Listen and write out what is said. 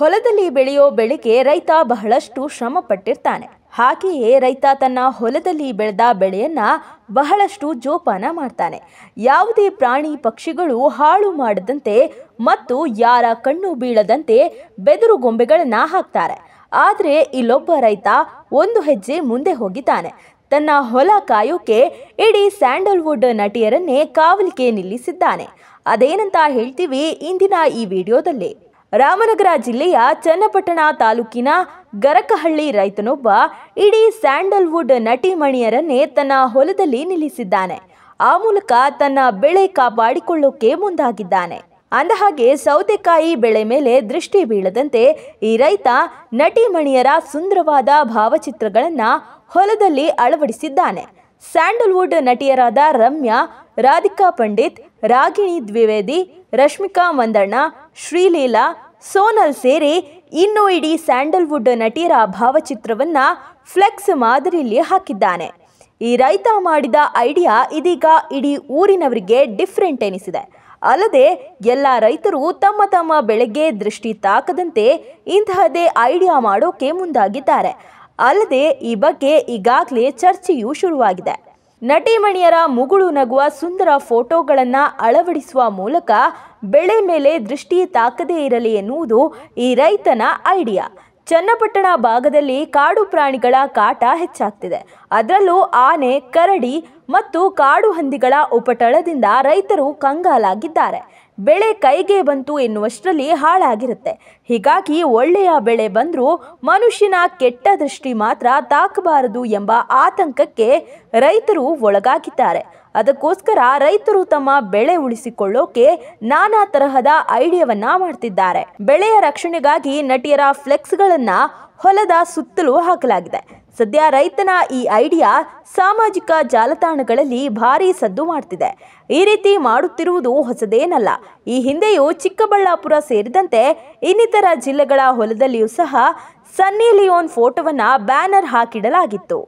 ಹೊಲದಲ್ಲಿ ಬೆಳೆಯೋ ಬೆಳೆಗೆ ರೈತ ಬಹಳಷ್ಟು ಶ್ರಮ ಪಟ್ಟಿರ್ತಾನೆ ಹಾಗೆಯೇ ರೈತ ತನ್ನ ಹೊಲದಲ್ಲಿ ಬೆಳೆದ ಬೆಳೆಯನ್ನು ಬಹಳಷ್ಟು ಜೋಪಾನ ಮಾಡ್ತಾನೆ ಯಾವುದೇ ಪ್ರಾಣಿ ಪಕ್ಷಿಗಳು ಹಾಳು ಮಾಡದಂತೆ ಮತ್ತು ಯಾರ ಕಣ್ಣು ಬೀಳದಂತೆ ಬೆದರು ಗೊಂಬೆಗಳನ್ನು ಹಾಕ್ತಾರೆ ಆದರೆ ಇಲ್ಲೊಬ್ಬ ರೈತ ಒಂದು ಹೆಜ್ಜೆ ಮುಂದೆ ಹೋಗಿದ್ದಾನೆ ತನ್ನ ಹೊಲ ಕಾಯೋಕೆ ಇಡೀ ಸ್ಯಾಂಡಲ್ವುಡ್ ನಟಿಯರನ್ನೇ ಕಾವಲಿಕೆ ನಿಲ್ಲಿಸಿದ್ದಾನೆ ಅದೇನಂತ ಹೇಳ್ತೀವಿ ಇಂದಿನ ಈ ವಿಡಿಯೋದಲ್ಲಿ ರಾಮನಗರ ಜಿಲ್ಲೆಯ ಚನ್ನಪಟ್ಟಣ ತಾಲೂಕಿನ ಗರಕಹಳ್ಳಿ ರೈತನೊಬ್ಬ ಇಡೀ ಸ್ಯಾಂಡಲ್ವುಡ್ ಮಣಿಯರನ್ನೇ ತನ್ನ ಹೊಲದಲ್ಲಿ ನಿಲ್ಲಿಸಿದ್ದಾನೆ ಆ ಮೂಲಕ ತನ್ನ ಬೆಳೆ ಕಾಪಾಡಿಕೊಳ್ಳೋಕೆ ಮುಂದಾಗಿದ್ದಾನೆ ಅಂದಹಾಗೆ ಸೌತೆಕಾಯಿ ಬೆಳೆ ಮೇಲೆ ದೃಷ್ಟಿ ಬೀಳದಂತೆ ಈ ರೈತ ನಟಿ ಮಣಿಯರ ಸುಂದರವಾದ ಭಾವಚಿತ್ರಗಳನ್ನು ಹೊಲದಲ್ಲಿ ಅಳವಡಿಸಿದ್ದಾನೆ ಸ್ಯಾಂಡಲ್ವುಡ್ ನಟಿಯರಾದ ರಮ್ಯಾ ರಾಧಿಕಾ ಪಂಡಿತ್ ರಾಗಿಣಿ ದ್ವಿವೇದಿ ರಶ್ಮಿಕಾ ಮಂದಣ್ಣ ಶ್ರೀಲೀಲಾ ಸೋನಲ್ ಸೇರಿ ಇನ್ನೂ ಇಡೀ ಸ್ಯಾಂಡಲ್ವುಡ್ ನಟಿಯರ ಭಾವಚಿತ್ರವನ್ನು ಫ್ಲೆಕ್ಸ್ ಮಾದರಿಯಲ್ಲಿ ಹಾಕಿದ್ದಾನೆ ಈ ರೈತ ಮಾಡಿದ ಐಡಿಯಾ ಇದೀಗ ಇಡೀ ಊರಿನವರಿಗೆ ಡಿಫ್ರೆಂಟ್ ಎನಿಸಿದೆ ಅಲ್ಲದೆ ಎಲ್ಲ ರೈತರು ತಮ್ಮ ತಮ್ಮ ಬೆಳೆಗೆ ದೃಷ್ಟಿ ತಾಕದಂತೆ ಇಂತಹದೇ ಐಡಿಯಾ ಮಾಡೋಕೆ ಮುಂದಾಗಿದ್ದಾರೆ ಅಲ್ಲದೆ ಈ ಬಗ್ಗೆ ಈಗಾಗಲೇ ಚರ್ಚೆಯೂ ಶುರುವಾಗಿದೆ ನಟಿಮಣಿಯರ ಮುಗುಳು ನಗುವ ಸುಂದರ ಫೋಟೋಗಳನ್ನು ಅಳವಡಿಸುವ ಮೂಲಕ ಬೆಳೆ ಮೇಲೆ ದೃಷ್ಟಿ ತಾಕದೇ ಇರಲಿ ಎನ್ನುವುದು ಈ ರೈತನ ಐಡಿಯಾ ಚನ್ನಪಟ್ಟಣ ಭಾಗದಲ್ಲಿ ಕಾಡು ಪ್ರಾಣಿಗಳ ಕಾಟ ಹೆಚ್ಚಾಗ್ತಿದೆ ಅದರಲ್ಲೂ ಆನೆ ಕರಡಿ ಮತ್ತು ಕಾಡು ಹಂದಿಗಳ ಉಪಟಳದಿಂದ ರೈತರು ಕಂಗಾಲಾಗಿದ್ದಾರೆ ಬೆಳೆ ಕೈಗೆ ಬಂತು ಎನ್ನುವಷ್ಟರಲ್ಲಿ ಹಾಳಾಗಿರುತ್ತೆ ಹೀಗಾಗಿ ಒಳ್ಳೆಯ ಬೆಳೆ ಬಂದರೂ ಮನುಷ್ಯನ ಕೆಟ್ಟ ದೃಷ್ಟಿ ಮಾತ್ರ ತಾಕಬಾರದು ಎಂಬ ಆತಂಕಕ್ಕೆ ರೈತರು ಒಳಗಾಗಿದ್ದಾರೆ ಅದಕ್ಕೋಸ್ಕರ ರೈತರು ತಮ್ಮ ಬೆಳೆ ಉಳಿಸಿಕೊಳ್ಳೋಕೆ ನಾನಾ ತರಹದ ಐಡಿಯಾವನ್ನ ಮಾಡ್ತಿದ್ದಾರೆ ಬೆಳೆಯ ರಕ್ಷಣೆಗಾಗಿ ನಟಿಯರ ಫ್ಲೆಕ್ಸ್ಗಳನ್ನ ಹೊಲದ ಸುತ್ತಲೂ ಹಾಕಲಾಗಿದೆ ಸದ್ಯ ರೈತನ ಈ ಐಡಿಯಾ ಸಾಮಾಜಿಕ ಜಾಲತಾಣಗಳಲ್ಲಿ ಭಾರೀ ಸದ್ದು ಮಾಡ್ತಿದೆ ಈ ರೀತಿ ಮಾಡುತ್ತಿರುವುದು ಹೊಸದೇನಲ್ಲ ಈ ಹಿಂದೆಯೂ ಚಿಕ್ಕಬಳ್ಳಾಪುರ ಸೇರಿದಂತೆ ಇನ್ನಿತರ ಜಿಲ್ಲೆಗಳ ಹೊಲದಲ್ಲಿಯೂ ಸಹ ಸನ್ನಿ ಲಿಯೋನ್ ಫೋಟೋವನ್ನು ಬ್ಯಾನರ್ ಹಾಕಿಡಲಾಗಿತ್ತು